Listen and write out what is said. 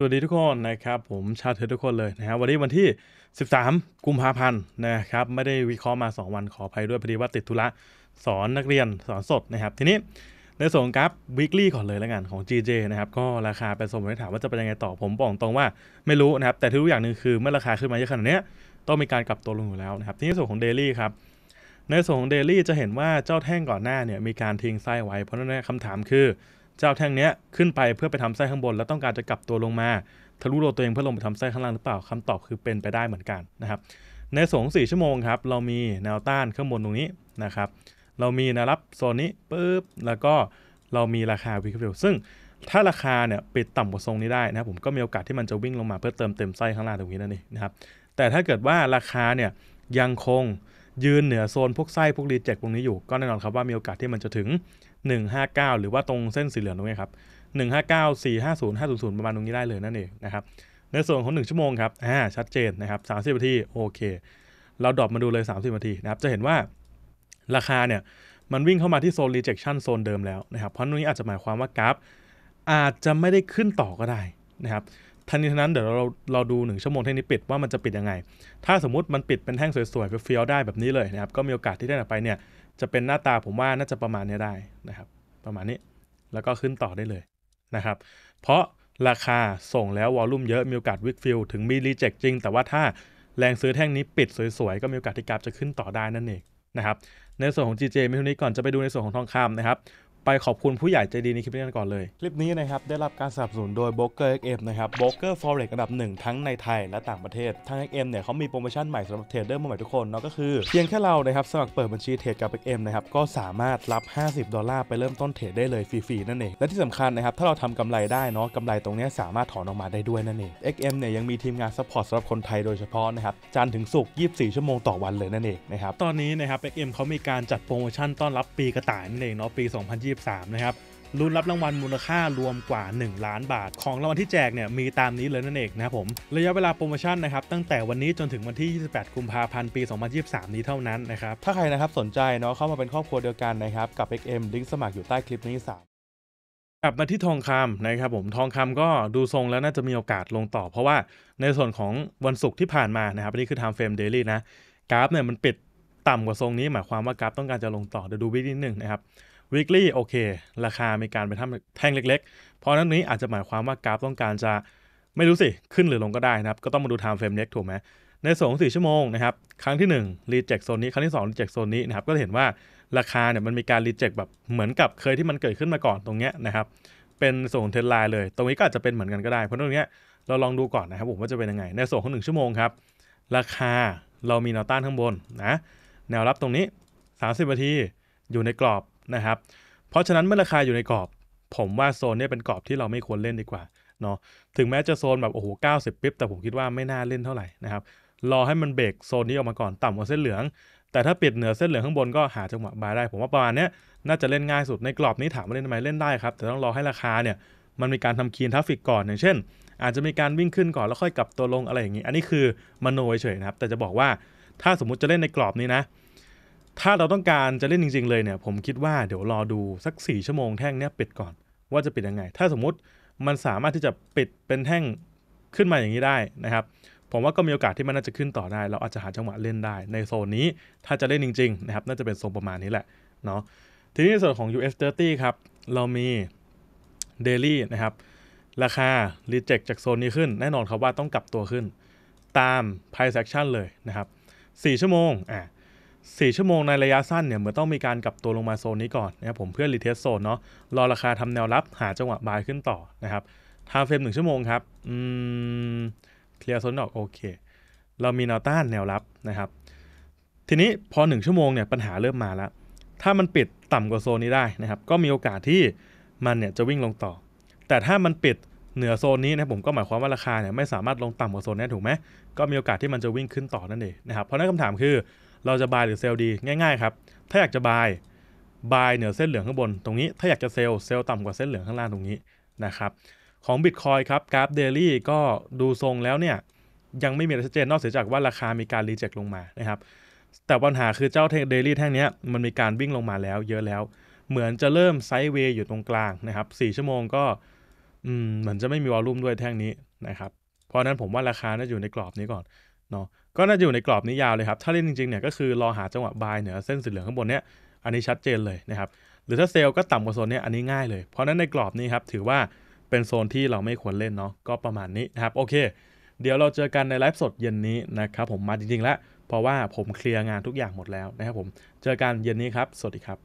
สวัสดีทุกคนนะครับ ผมชาเธอทุกคนเลยนะฮะวันนี้วันที่ 13 กุมภาพันธ์นะครับไม่ได้วิเคราะห์มา 2 วันขออภัยด้วยพอดีว่าติดธุระ สอนนักเรียนสอนสดนะครับทีนี้ในส่วนกราฟวิกลี่ก่อนเลยแล้วกัน ของ GJ นะครับก็ราคาเป็นสมมติถามว่าจะเป็นยังไงต่อผมบอกตรงว่า ไม่รู้นะครับแต่ที่รู้อย่างหนึ่งคือเมื่อราคาขึ้นมาเยอะขนาดนี้ต้องมีการกลับตัวลงอยู่แล้วนะครับทีนี้ส่วนของเดลี่ครับในส่วนของเดลี่จะเห็นว่าเจ้าแท่งก่อนหน้าเนี่ยมีการทิ้งไส้ไว้เพราะนั่นคำถามคือเจ้าแท่งเนี้ยขึ้นไปเพื่อไปทำไส้ข้างบนแล้วต้องการจะกลับตัวลงมาทะลุโลตัวเองเพื่อลงไปทำไส้ข้างล่างหรือเปล่าคำตอบคือเป็นไปได้เหมือนกันนะครับในสงสี่ชั่วโมงครับเรามีแนวต้านข้างบนตรงนี้นะครับเรามีแนวรับโซนนี้ปุ๊บแล้วก็เรามีราคาวิกเร็วซึ่ง ถ้าราคาเนี่ยปิดต่ำกว่าทรงนี้ได้นะครับผมก็มีโอกาสที่มันจะวิ่งลงมาเพื่อเติมเต็มไส้ข้างล่างตรงนี้นั่นเองนะครับแต่ถ้าเกิดว่าราคาเนี่ยยังคงยืนเหนือโซนพวกไส้พวกรีเจ็คตรงนี้อยู่ก็แน่นอนครับว่ามีโอกาสที่มันจะถึง159 หรือว่าตรงเส้นสีเหลืองตรงนี้ครับ 159 450 500 ประมาณตรงนี้ได้เลยนั่นเองนะครับในส่วนของ 1 ชั่วโมงครับอ่าชัดเจนนะครับ30นาที โอเค เราดรอปมาดูเลย 30นาทีนะครับจะเห็นว่าราคาเนี่ยมันวิ่งเข้ามาที่โซน rejection โซนเดิมแล้วนะครับเพราะตรงนี้อาจจะหมายความว่ากราฟ อาจจะไม่ได้ขึ้นต่อก็ได้นะครับทันีทีนั้นเดี๋ยวเราเราดู 1 ชั่วโมงเท่นีคปิดว่ามันจะปิดยังไง ถ้าสมมติมันปิดเป็นแท่งสวยๆเฟี้ยวได้แบบนี้เลยนะครับก็มีโอกาสที่ได้ไปเนี่ยจะเป็นหน้าตาผมว่าน่าจะประมาณนี้ได้นะครับ ประมาณนี้แล้วก็ขึ้นต่อได้เลยนะครับ เพราะราคาส่งแล้ววอลลุ่มเยอะมีโอกาสวิกฟิลถึงมีรีเจ็คจริง แต่ว่าถ้าแรงซื้อแท่งนี้ปิดสวยๆ ก็มีโอกาสที่กราฟจะขึ้นต่อได้นั่นเองนะครับ ในส่วนของ GJ ไม่เท่านี้ก่อนจะไปดูในส่วนของทองคำนะครับไปขอบคุณผู้ใหญ่ใจดีในคลิปนี้กันก่อนเลย คลิปนี้นะครับ ได้รับการสนับสนุนโดย b r o k e r XM นะครับ b r o k e r Forex อะดับหนึ่งทั้งในไทยและต่างประเทศทาง XM เนี่ยเขามีโปรโมชั่นใหม่สำหรับเทรดเดอร์มือใหม่ทุกคน เนาะก็คือเพียงแค่เรานะครับ สมัครเปิดบัญชีเทรดกับ XM นะครับ ก็สามารถรับ 50 ดอลลาร์ไปเริ่มต้นเทรดได้เลยฟรีๆนั่นเองและที่สำคัญนะครับถ้าเราทำกำไรได้เนาะกำไรตรงนี้สามารถถอนออกมาได้ด้วยนั่นเอง XM เนี่ยยังมีทีมงานซัพพอร์ตสำหรับคนไทยโดยเฉพาะนะครับจันถึงศุกร์24 ชั่วโมงต่อวันเลยนั่นเองนะครับตอนนี้นะครับเขามีการจัดโปรโมชั่นต้อนรับปีกระต่ายนั่นเองเนาะปี 2020 2023นะครับลุ้นรับรางวัลมูลค่ารวมกว่า 1 ล้านบาท ของรางวัลที่แจกเนี่ยมีตามนี้เลยนั่นเองนะครับผม ระยะเวลาโปรโมชั่นนะครับตั้งแต่วันนี้จนถึงวันที่ 28กุมภาพันธ์ปี 2023 นี้เท่านั้นนะครับถ้าใครนะครับสนใจเนาะเข้ามาเป็นครอบครัวเดียวกันนะครับกับ XM ลิงก์สมัครอยู่ใต้คลิปนี้ 3กลับมาที่ทองคำนะครับผมทองคำก็ดูทรงแล้วน่าจะมีโอกาสลงต่อ เพราะว่าในส่วนของวันศุกร์ที่ผ่านมานะครับนี่คือ time frame daily นะกราฟเนี่ยมันปิดต่ำกว่าทรงนี้หมายความว่ากราฟต้องการจะลงต่อเดี๋ยวดูวินิดนึงนะครับ weekly โอเค ราคามีการไปทำแท่งเล็กๆ เพราะนั้นนี้อาจจะหมายความว่ากราฟต้องการจะไม่รู้สิ ขึ้นหรือลงก็ได้นะครับ ก็ต้องมาดู time frame เล็กถูกไหมในสองสี่ชั่วโมงนะครับครั้งที่ 1 reject โซนนี้ครั้งที่2 reject โซนนี้นะครับ ก็จะเห็นว่าราคาเนี่ยมันมีการ reject แบบเหมือนกับเคยที่มันเกิดขึ้นมาก่อนตรงเนี้ยนะครับ เป็นส่งเทรนไลน์เลยตรงนี้ก็อาจจะเป็นเหมือนกันก็ได้ เพราะตรงเนี้ยเราลองดูก่อนนะครับผมว่าจะเป็นยังไง ในส่งของ 1 ชั่วโมงครับราคาเรามีแนวต้านข้างบนนะแนวรับตรงนี้ 30นาทีอยู่ในกรอบนะครับ เพราะฉะนั้นเมื่อราคาอยู่ในกรอบ ผมว่าโซนนี้เป็นกรอบที่เราไม่ควรเล่นดีกว่าเนาะ ถึงแม้จะโซนแบบโอ้โห 90 ปิ๊บแต่ผมคิดว่าไม่น่าเล่นเท่าไหร่นะครับ รอให้มันเบรกโซนนี้ออกมาก่อนต่ำกว่าเส้นเหลือง แต่ถ้าปิดเหนือเส้นเหลืองข้างบนก็หาจังหวะบายได้ ผมว่าประมาณนี้น่าจะเล่นง่ายสุดในกรอบนี้ถามว่าเล่นทำไมเล่นได้ครับ แต่ต้องรอให้ราคาเนี่ยมันมีการทำคีนทัฟฟิกก่อน อย่างเช่น อาจจะมีการวิ่งขึ้นก่อนแล้วค่อยกลับตัวลงอะไรอย่างนี้ อันนี้คือมโนเฉยนะครับ แต่จะบอกว่าถ้าสมมุติจะเล่นในกรอบนี้นะถ้าเราต้องการจะเล่นจริงๆเลยเนี่ยผมคิดว่าเดี๋ยวรอดู สัก 4 ชั่วโมงแท่งเนี้ยปิดก่อนว่าจะปิดยังไง ถ้าสมมุติมันสามารถที่จะปิดเป็นแท่งขึ้นมาอย่างนี้ได้นะครับ ผมว่าก็มีโอกาสที่มันน่าจะขึ้นต่อได้เราอาจจะหาจังหวะเล่นได้ ในโซนนี้ ถ้าจะเล่นจริงๆ นะครับ น่าจะเป็นโซนประมาณนี้แหละเนาะทีนี้ในส่วนของ US 30ครับ เรามี Daily นะครับราคา Reject จากโซนนี้ขึ้นแน่นอนครับว่าต้องกลับตัวขึ้นตาม Price Action เลยนะครับ4ชั่วโมงอ่ะสี่ชั่วโมงในระยะสั้นเนี่ยเหมือนต้องมีการกลับตัวลงมาโซนนี้ก่อนนะครับผมเพื่อรีเทสโซนเนาะรอราคาทำแนวรับหาจังหวะบายขึ้นต่อนะครับทำเฟรมหนึ่งชั่วโมงครับ อืม เคลียร์โซนออก โอเค เรามีแนวต้านแนวรับนะครับ ทีนี้พอ 1 ชั่วโมงเนี่ยปัญหาเริ่มมาแล้ว ถ้ามันปิดต่ำกว่าโซนนี้ได้นะครับก็มีโอกาสที่มันเนี่ยจะวิ่งลงต่อ แต่ถ้ามันปิดเหนือโซนนี้นะผมก็หมายความว่าราคาเนี่ยไม่สามารถลงต่ำกว่าโซนนี้ถูกไหมก็มีโอกาสที่ มันจะวิ่งขึ้นต่อนั่นเองนะครับเพราะนั้นคำถามคือเราจะบายหรือเซลดี ง่าย ๆ ครับ ถ้าอยากจะบายบายเหนือเส้นเหลืองข้างบนตรงนี้ ถ้าอยากจะเซลเซลต่ำกว่าเส้นเหลืองข้างล่างตรงนี้นะครับ ของ Bitcoin ครับ กราฟเดลี่ก็ดูทรงแล้วเนี่ย ยังไม่มีอะไรชัดเจนนอกเสียจากว่าราคามีการรีเจ็คลงมานะครับ แต่ปัญหาคือเจ้าเดลี่แท่งนี้มันมีการวิ่งลงมาแล้ว เยอะแล้ว เหมือนจะเริ่มไซด์เวย์อยู่ตรงกลางนะครับ 4 ชั่วโมงก็เหมือนจะไม่มีวอลลุ่มด้วยแท่งนี้นะครับ เพราะนั้นผมว่าราคาน่าอยู่ในกรอบนี้ก่อนเนาะก็น่าจะอยู่ในกรอบนี้ยาวเลยครับ ถ้าเล่นจริงๆเนี่ยก็คือรอหาจังหวะบายเหนือเส้นสีเหลืองข้างบนเนี้ยอันนี้ชัดเจนเลยนะครับ หรือถ้าเซลล์ก็ต่ำกว่าโซนนี้อันนี้ง่ายเลย เพราะนั้นในกรอบนี้ครับถือว่าเป็นโซนที่เราไม่ควรเล่นเนาะ ก็ประมาณนี้นะครับ โอเค เดี๋ยวเราเจอกันในไลฟ์สดเย็นนี้นะครับ ผมมาจริงๆ แล้ว เพราะว่าผมเคลียร์งานทุกอย่างหมดแล้วนะครับผม เจอกันเย็นนี้ครับ สวัสดีครับ